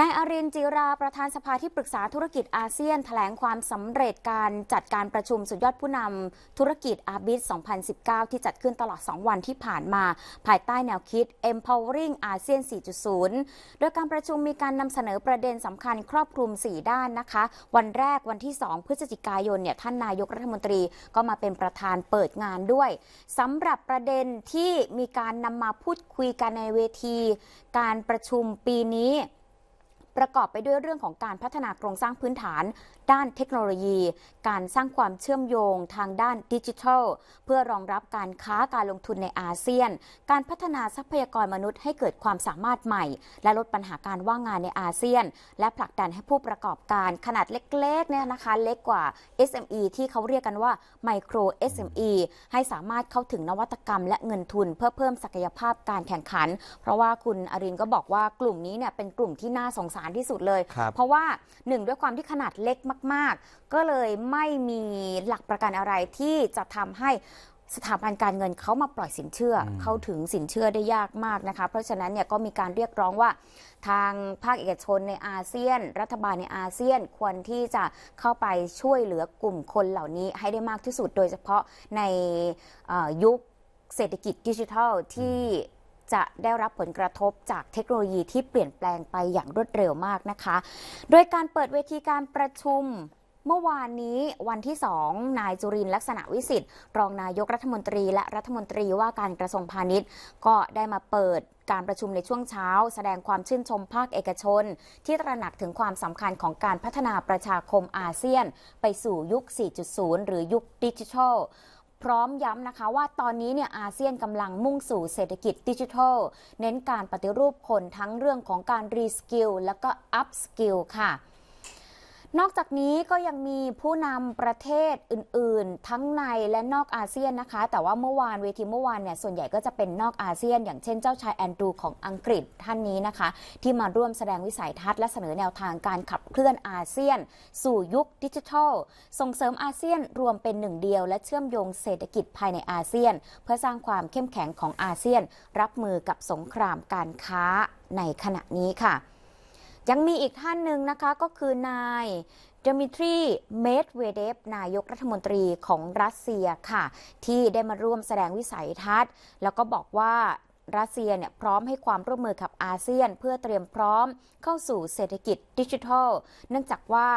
นายอรินจิรา ประธานสภาที่ปรึกษาธุรกิจอาเซียนถแถลงความสำเร็จการจัดการประชุมสุดยอดผู้นำธุรกิจอาบิส2019 ที่จัดขึ้นตลอด 2 วันที่ผ่านมา ภายใต้แนวคิด empowering อาเซียน4.0 โดยการประชุมมีการนำเสนอประเด็นสำคัญครอบคลุม 4 ด้านนะคะ วันแรกวันที่ 2 พฤศจิกายนเนี่ยท่านนายกรัฐมนตรี ก็มาเป็นประธานเปิดงานด้วยสำหรับประเด็นที่มีการนำมาพูดคุยกันในเวที การประชุมปีนี้ประกอบไปด้วยเรื่องของการพัฒนาโครงสร้างพื้นฐาน ด้านเทคโนโลยี การสร้างความเชื่อมโยงทางด้านดิจิทัล เพื่อรองรับการค้าการลงทุนในอาเซียน การพัฒนาทรัพยากรมนุษย์ให้เกิดความสามารถใหม่ และลดปัญหาการว่างงานในอาเซียน และผลักดันให้ผู้ประกอบการขนาดเล็กๆเนี่ยนะคะเล็กกว่า SME ที่เขาเรียกกันว่าไมโคร SME ให้สามารถเข้าถึงนวัตกรรมและเงินทุนเพื่อเพิ่มศักยภาพการแข่งขันเพราะว่าคุณอรินก็บอกว่ากลุ่มนี้เนี่ยเป็นกลุ่มที่น่าสงสัยารที่สุดเลย เพราะว่าหนึ่งด้วยความที่ขนาดเล็กมาก ๆ ก็เลยไม่มีหลักประกันอะไรที่จะทำให้สถาบันการเงินเขามาปล่อยสินเชื่ออเข้าถึงสินเชื่อได้ยากมากนะคะเพราะฉะนั้นเนี่ยก็มีการเรียกร้องว่าทางภาคเอกชนในอาเซียน รัฐบาลในอาเซียนควรที่จะเข้าไปช่วยเหลือกลุ่มคนเหล่านี้ให้ได้มากที่สุด โดยเฉพาะในยุคเศรษฐกิจดิจิทัลที่จะได้รับผลกระทบจากเทคโนโลยีที่เปลี่ยนแปลงไปอย่างรวดเร็วมากนะคะ โดยการเปิดเวทีการประชุม เมื่อวานนี้วันที่สองนายจุรินลักษณะวิสิทธิ์ รองนายกรัฐมนตรี และรัฐมนตรีว่าการกระทรวงพาณิชย์ ก็ได้มาเปิดการประชุมในช่วงเช้า แสดงความชื่นชมภาคเอกชน ที่ตระหนักถึงความสำคัญของการพัฒนาประชาคมอาเซียน ไปสู่ยุค 4.0 หรือยุคดิจิทัลพร้อมย้ำนะคะว่าตอนนี้เนี่ยอาเซียนกำลังมุ่งสู่เศรษฐกิจดิจิทัล เน้นการปฏิรูปคนทั้งเรื่องของการรีสกิลและก็อัพสกิลค่ะนอกจากนี้ก็ยังมีผู้นำประเทศอื่นๆทั้งในและนอกอาเซียนนะคะ แต่ว่าเมื่อวานเวทีเมื่อวานเนี่ยส่วนใหญ่ก็จะเป็นนอกอาเซียน อย่างเช่นเจ้าชายแอนดรูของอังกฤษ ท่านนี้นะคะ ที่มาร่วมแสดงวิสัยทัศน์และเสนอแนวทางการขับเคลื่อนอาเซียน สู่ยุคดิจิทัลส่งเสริมอาเซียนรวมเป็นหนึ่งเดียวและเชื่อมโยงเศรษฐกิจภายในอาเซียน เพื่อสร้างความเข้มแข็งของอาเซียน รับมือกับสงครามการค้าในขณะนี้ค่ะยังมีอีกท่านหนึ่งนะคะก็คือนายดมิทรีเมดเวเดฟนายกรัฐมนตรีของรัสเซียค่ะ ที่ได้มาร่วมแสดงวิสัยทัศน์ แล้วก็บอกว่ารัสเซียเนี่ยพร้อมให้ความร่วมมือกับอาเซียน เพื่อเตรียมพร้อมเข้าสู่เศรษฐกิจดิจิทัล เนื่องจากว่า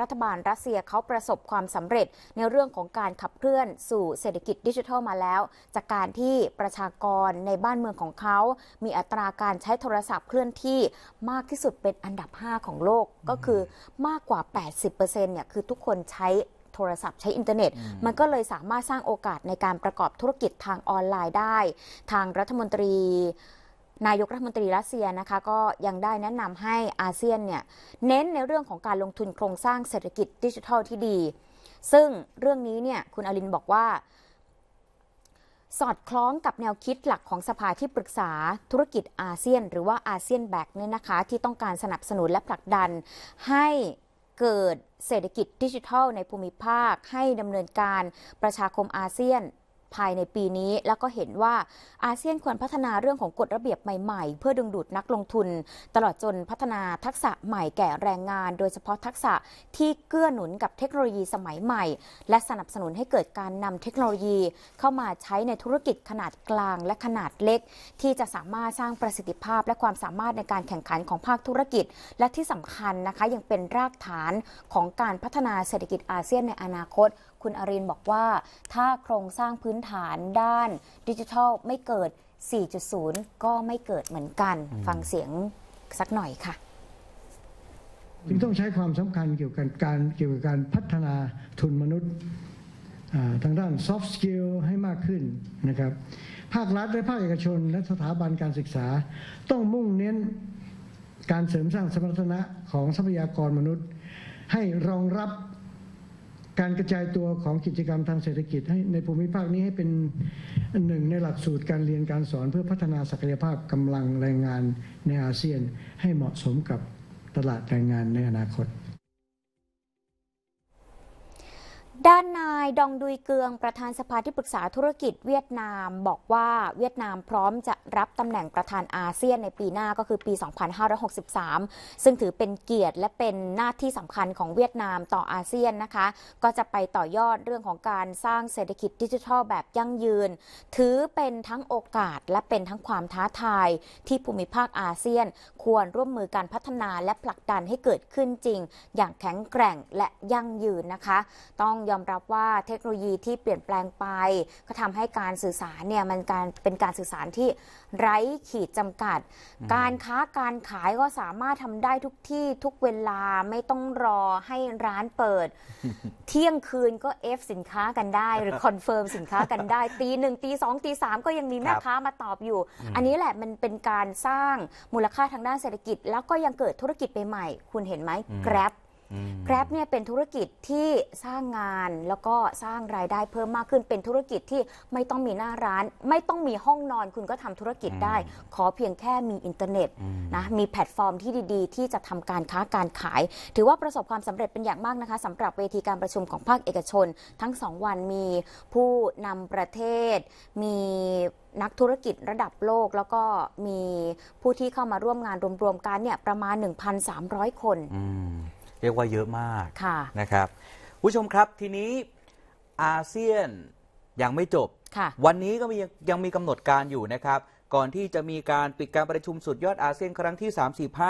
รัฐบาล รัสเซียเขาประสบความสำเร็จในเรื่องของการขับเคลื่อนสู่เศรษฐกิจดิจิทัลมาแล้ว จากการที่ประชากรในบ้านเมืองของเขา มีอัตราการใช้โทรศัพท์เคลื่อนที่มากที่สุดเป็นอันดับ 5 ของโลกก็คือมากกว่า 80%เนี่ยคือทุกคนใช้โทรศัพท์ใช้อินเทอร์เน็ต มันก็เลยสามารถสร้างโอกาสในการประกอบธุรกิจทางออนไลน์ได้ ทางรัฐมนตรีนายกรัฐมนตรีรัสเซียนะคะก็ยังได้แนะนำให้อาเซียนเนี่ยเน้นในเรื่องของการลงทุนโครงสร้างเศรษฐกิจดิจิทัลที่ดี ซึ่งเรื่องนี้เนี่ยคุณอลินบอกว่า สอดคล้องกับแนวคิดหลักของสภาที่ปรึกษาธุรกิจอาเซียน หรือว่าอาเซียนแบกเนี่ยนะคะที่ต้องการสนับสนุนและผลักดันให้เกิดเศรษฐกิจดิจิทัล ในภูมิภาคให้ดำเนินการประชาคมอาเซียนภายในปีนี้แล้วก็เห็นว่าอาเซียนควรพัฒนาเรื่องของกฎระเบียบใหม่ ๆ เพื่อดึงดูดนักลงทุน ตลอดจนพัฒนาทักษะใหม่แก่แรงงาน โดยเฉพาะทักษะที่เกื้อหนุนกับเทคโนโลยีสมัยใหม่ และสนับสนุนให้เกิดการนำเทคโนโลยีเข้ามาใช้ในธุรกิจขนาดกลาง และขนาดเล็ก ที่จะสามารถสร้างประสิทธิภาพและความสามารถในการแข่งขันของภาคธุรกิจ และที่สำคัญนะคะยังเป็นรากฐานของการพัฒนาเศรษฐกิจอาเซียนในอนาคต คุณอรินบอกว่าถ้าโครงสร้างพื้นนฐานด้านดิจิทัลไม่เกิด 4.0 ก็ไม่เกิดเหมือนกัน ฟังเสียงสักหน่อยค่ะ จึงต้องใช้ความสำคัญเกี่ยวกับการเกี่ยวกับการพัฒนาทุนมนุษย์ ทางด้านซอฟต์สกิลให้มากขึ้นนะครับ ภาครัฐและภาคเอกชนและสถาบันการศึกษา ต้องมุ่งเน้นการเสริมสร้างสมรรถนะของทรัพยากรมนุษย์ให้รองรับการกระจายตัวของกิจกรรมทางเศรษฐกิจให้ในภูมิภาคนี้ให้เป็นหนึ่งในหลักสูตรการเรียนการสอนเพื่อพัฒนาศักยภาพกำลังแรงงานในอาเซียนให้เหมาะสมกับตลาดแรงงานในอนาคต ด้านนายดองดุยเกืองประธานสภาที่ปรึกษาธุรกิจเวียดนามบอกว่าเวียดนามพร้อมจะรับตำแหน่งประธานอาเซียนในปีหน้าก็คือปี 2563 ซึ่งถือเป็นเกียรติและเป็นหน้าที่สำคัญของเวียดนามต่ออาเซียนนะคะ ก็จะไปต่อยอดเรื่องของการสร้างเศรษฐกิจดิจิทัลแบบยั่งยืน ถือเป็นทั้งโอกาสและเป็นทั้งความท้าทายที่ภูมิภาคอาเซียนควรร่วมมือการพัฒนาและผลักดันให้เกิดขึ้นจริง อย่างแข็งแกร่งและยั่งยืนนะคะ ต้องยอมรับว่าเทคโนโลยีที่เปลี่ยนแปลงไป ก็ทำให้การสื่อสารเนี่ยมันการเป็นการสื่อสารที่ไร้ขีดจำกัด การค้าการขายก็สามารถทำได้ทุกที่ทุกเวลาไม่ต้องรอให้ร้านเปิด เที่ยงคืนก็เอฟสินค้ากันได้ หรือคอนเฟิร์มสินค้ากันได้ ตีหนึ่งตีสองตีสามก็ยังมีแม่ค้ามาตอบอยู่ อันนี้แหละมันเป็นการสร้างมูลค่าทางด้านเศรษฐกิจ แล้วก็ยังเกิดธุรกิจใหม่ๆคุณเห็นไหมกร็บแกร็บเนี่ยเป็นธุรกิจที่สร้างงานแล้วก็สร้างรายได้เพิ่มมากขึ้นเป็นธุรกิจที่ไม่ต้องมีหน้าร้าน ไม่ต้องมีห้องนอนคุณก็ทำธุรกิจได้ ขอเพียงแค่มีอินเทอร์เน็ตนะมีแพลตฟอร์มที่ดีๆ ที่จะทำการค้าการขาย ถือว่าประสบความสำเร็จเป็นอย่างมากนะคะสำหรับเวทีการประชุมของภาคเอกชน ทั้ง2วันมีผู้นำประเทศ มีนักธุรกิจระดับโลก แล้วก็มีผู้ที่เข้ามาร่วมงานรวมๆกันเนี่ยประมาณ1,300 คนเรียกว่าเยอะมากะนะครับ ผู้ชมครับทีนี้อาเซียนยังไม่จบ วันนี้ก็ยังยังมีกำหนดการอยู่นะครับ ก่อนที่จะมีการปิดการประชุมสุดยอดอาเซียนครั้ง ที่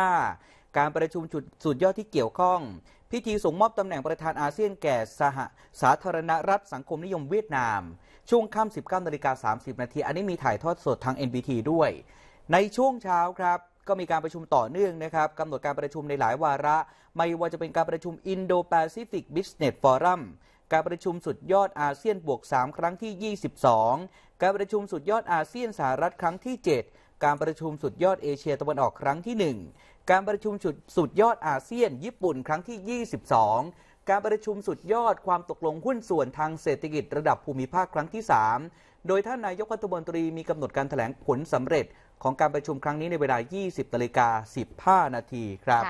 35 การประชุมจุดสุดยอดที่เกี่ยวข้อง พิธีส่งมอบตำแหน่งประธานอาเซียนแก่สหสาธารณรัฐสังคมนิยมเวียดนาม ช่วงค่ำ19นาฬิกา30 นาทีอันนี้มีถ่ายทอดสดทาง NBT ด้วย ในช่วงเช้าครับก็มีการประชุมต่อเนื่องนะครับกำหนดการประชุมในหลายวาระไม่ว่าจะเป็นการประชุม Indo Pacific Business Forum การประชุมสุดยอดอาเซียนบวก 3 ครั้งที่ 22 การประชุมสุดยอดอาเซียน สหรัฐครั้งที่ 7 การประชุมสุดยอด เอเชียตะวันออกครั้งที่ 1 การประชุมสุดยอดอาเซียน ญี่ปุ่นครั้งที่ 22 การประชุมสุดยอดความตกลงหุ้นส่วนทางเศรษฐกิจระดับภูมิภาคครั้งที่ 3 โดยท่านนายกรัฐมนตรีมีกำหนดการถแถลงผลสำเร็จของการประชุมครั้งนี้ในเวลา 20นาฬิกา15 นาทีครับ